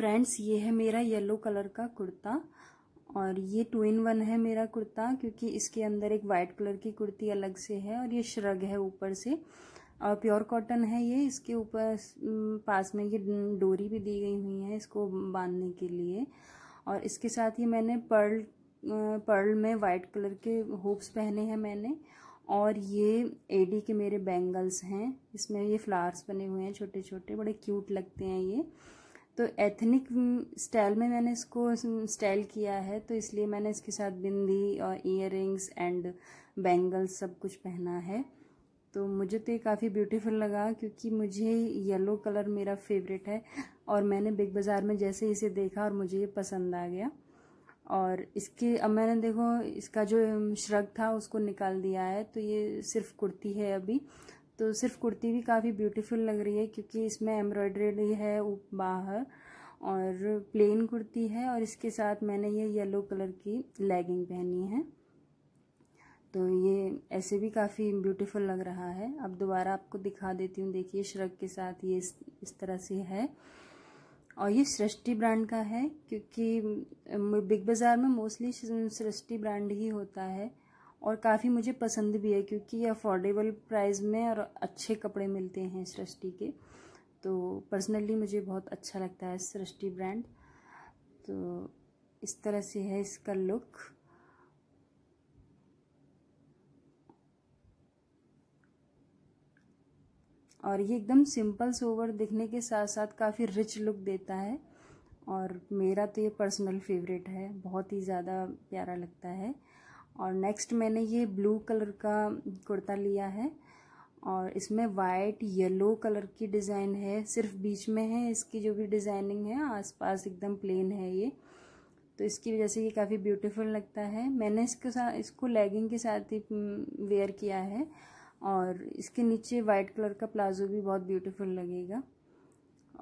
friends ये है मेरा येलो कलर का कुर्ता और ये टू इन वन है मेरा कुर्ता क्योंकि इसके अंदर एक वाइट कलर की कुर्ती अलग से है और ये श्रग है ऊपर से और प्योर कॉटन है ये इसके ऊपर पास में ये डोरी भी दी गई हुई है इसको बांधने के लिए और इसके साथ ही मैंने पर्ल पर्ल में वाइट कलर के होप्स पहने हैं मैंने और ये एडी के मेरे बैंगल्स हैं इसमें ये फ्लावर्स बने हुए हैं छोटे छोटे बड़े क्यूट लगते हैं ये तो एथनिक स्टाइल में मैंने इसको स्टाइल किया है तो इसलिए मैंने इसके साथ बिंदी और इयर एंड बैंगल्स सब कुछ पहना है तो मुझे तो ये काफ़ी ब्यूटीफुल लगा क्योंकि मुझे येलो कलर मेरा फेवरेट है और मैंने बिग बाज़ार में जैसे इसे देखा और मुझे ये पसंद आ गया और इसके अब मैंने देखो इसका जो श्रग था उसको निकाल दिया है तो ये सिर्फ कुर्ती है अभी तो सिर्फ कुर्ती भी काफ़ी ब्यूटीफुल लग रही है क्योंकि इसमें एम्ब्रॉयड्री है बाहर और प्लेन कुर्ती है और इसके साथ मैंने ये येलो कलर की लेगिंग पहनी है तो ये ऐसे भी काफ़ी ब्यूटीफुल लग रहा है अब दोबारा आपको दिखा देती हूँ देखिए श्रग के साथ ये इस, इस तरह से है और ये सृष्टि ब्रांड का है क्योंकि बिग बाज़ार में मोस्टली सृष्टि ब्रांड ही होता है और काफ़ी मुझे पसंद भी है क्योंकि ये अफोर्डेबल प्राइस में और अच्छे कपड़े मिलते हैं सृष्टि के तो पर्सनली मुझे बहुत अच्छा लगता है सृष्टि ब्रांड तो इस तरह से है इसका लुक और ये एकदम सिंपल सोवर दिखने के साथ साथ काफ़ी रिच लुक देता है और मेरा तो ये पर्सनल फेवरेट है बहुत ही ज़्यादा प्यारा लगता है और नेक्स्ट मैंने ये ब्लू कलर का कुर्ता लिया है और इसमें वाइट येलो कलर की डिज़ाइन है सिर्फ बीच में है इसकी जो भी डिज़ाइनिंग है आसपास एकदम प्लेन है ये तो इसकी वजह से ये काफ़ी ब्यूटीफुल लगता है मैंने इसके साथ इसको लेगिंग के साथ ही वेयर हम्म, किया है और इसके नीचे वाइट कलर का प्लाजो भी बहुत ब्यूटीफुल लगेगा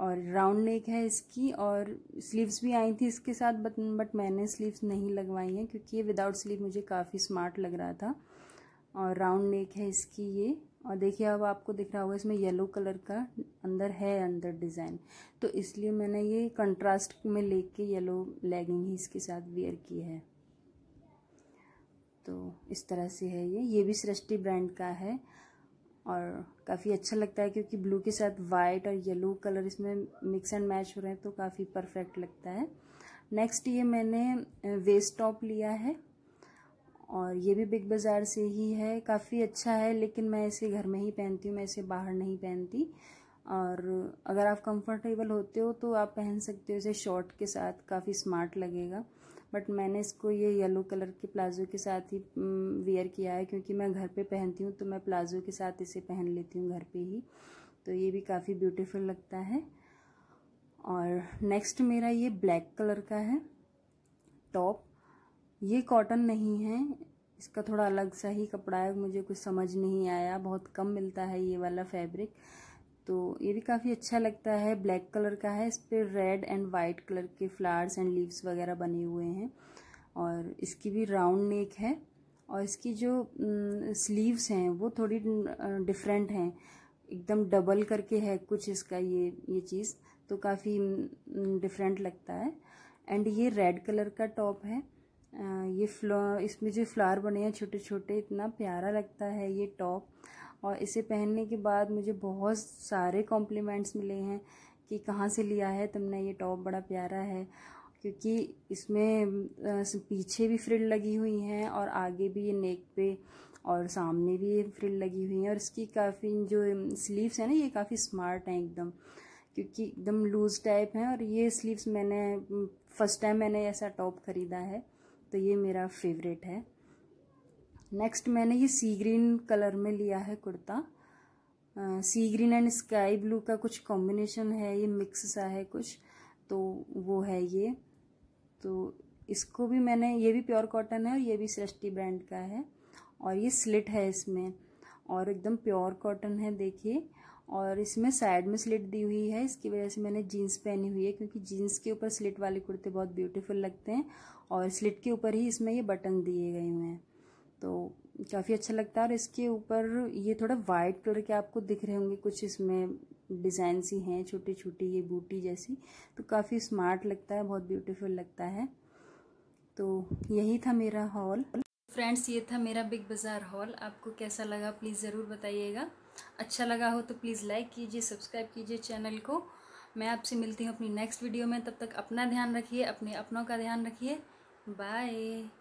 और राउंड नेक है इसकी और स्लीव्स भी आई थी इसके साथ बट बट मैंने स्लीव्स नहीं लगवाई हैं क्योंकि ये विदाउट स्लीव मुझे काफ़ी स्मार्ट लग रहा था और राउंड नेक है इसकी ये और देखिए अब आपको दिख रहा होगा इसमें येलो कलर का अंदर है अंदर डिज़ाइन तो इसलिए मैंने ये कंट्रास्ट में लेके येलो लेगिंग ही इसके साथ वेयर की है तो इस तरह से है ये ये भी सृष्टि ब्रांड का है और काफ़ी अच्छा लगता है क्योंकि ब्लू के साथ वाइट और येलो कलर इसमें मिक्स एंड मैच हो रहे हैं तो काफ़ी परफेक्ट लगता है नेक्स्ट ये मैंने वेस्ट टॉप लिया है और ये भी बिग बाज़ार से ही है काफ़ी अच्छा है लेकिन मैं इसे घर में ही पहनती हूँ मैं इसे बाहर नहीं पहनती और अगर आप कंफर्टेबल होते हो तो आप पहन सकते हो इसे शॉर्ट के साथ काफ़ी स्मार्ट लगेगा बट मैंने इसको ये येलो कलर के प्लाज़ो के साथ ही वेयर किया है क्योंकि मैं घर पे पहनती हूँ तो मैं प्लाज़ो के साथ इसे पहन लेती हूँ घर पे ही तो ये भी काफ़ी ब्यूटीफुल लगता है और नेक्स्ट मेरा ये ब्लैक कलर का है टॉप ये कॉटन नहीं है इसका थोड़ा अलग सा ही कपड़ा है मुझे कुछ समझ नहीं आया बहुत कम मिलता है ये वाला फैब्रिक तो ये भी काफ़ी अच्छा लगता है ब्लैक कलर का है इस पर रेड एंड वाइट कलर के फ्लावर्स एंड लीव्स वगैरह बने हुए हैं और इसकी भी राउंड नेक है और इसकी जो स्लीव्स हैं वो थोड़ी डिफरेंट हैं एकदम डबल करके है कुछ इसका ये ये चीज़ तो काफ़ी डिफरेंट लगता है एंड ये रेड कलर का टॉप है ये फ्लो इसमें जो फ्लावर बने हैं छोटे छोटे इतना प्यारा लगता है ये टॉप और इसे पहनने के बाद मुझे बहुत सारे कॉम्प्लीमेंट्स मिले हैं कि कहाँ से लिया है तुमने ये टॉप बड़ा प्यारा है क्योंकि इसमें पीछे भी फ्रिल लगी हुई हैं और आगे भी ये नेक पे और सामने भी ये फ्रिल लगी हुई हैं और इसकी काफ़ी जो स्लीव्स हैं ना ये काफ़ी स्मार्ट हैं एकदम क्योंकि एकदम लूज़ टाइप हैं और ये स्लीव्स मैंने फ़र्स्ट टाइम मैंने ऐसा टॉप ख़रीदा है तो ये मेरा फेवरेट है नेक्स्ट मैंने ये सी ग्रीन कलर में लिया है kurta sea green and sky blue का कुछ कॉम्बिनेशन है ये मिक्स सा है कुछ तो वो है ये तो इसको भी मैंने ये भी प्योर कॉटन है और ये भी सृष्टि ब्रांड का है और ये स्लिट है इसमें और एकदम प्योर कॉटन है देखिए और इसमें साइड में स्लिट दी हुई है इसकी वजह से मैंने जीन्स पहनी हुई है क्योंकि जीन्स के ऊपर स्लिट वाले कुर्ते बहुत ब्यूटीफुल लगते हैं और स्लिट के ऊपर ही इसमें ये बटन दिए गए हुए हैं तो काफ़ी अच्छा लगता है और इसके ऊपर ये थोड़ा वाइट कलर के आपको दिख रहे होंगे कुछ इसमें डिज़ाइन सी हैं छोटी छोटी ये बूटी जैसी तो काफ़ी स्मार्ट लगता है बहुत ब्यूटीफुल लगता है तो यही था मेरा हॉल फ्रेंड्स ये था मेरा बिग बाज़ार हॉल आपको कैसा लगा प्लीज़ ज़रूर बताइएगा अच्छा लगा हो तो प्लीज़ लाइक कीजिए सब्सक्राइब कीजिए चैनल को मैं आपसे मिलती हूँ अपनी नेक्स्ट वीडियो में तब तक अपना ध्यान रखिए अपने अपनों का ध्यान रखिए बाय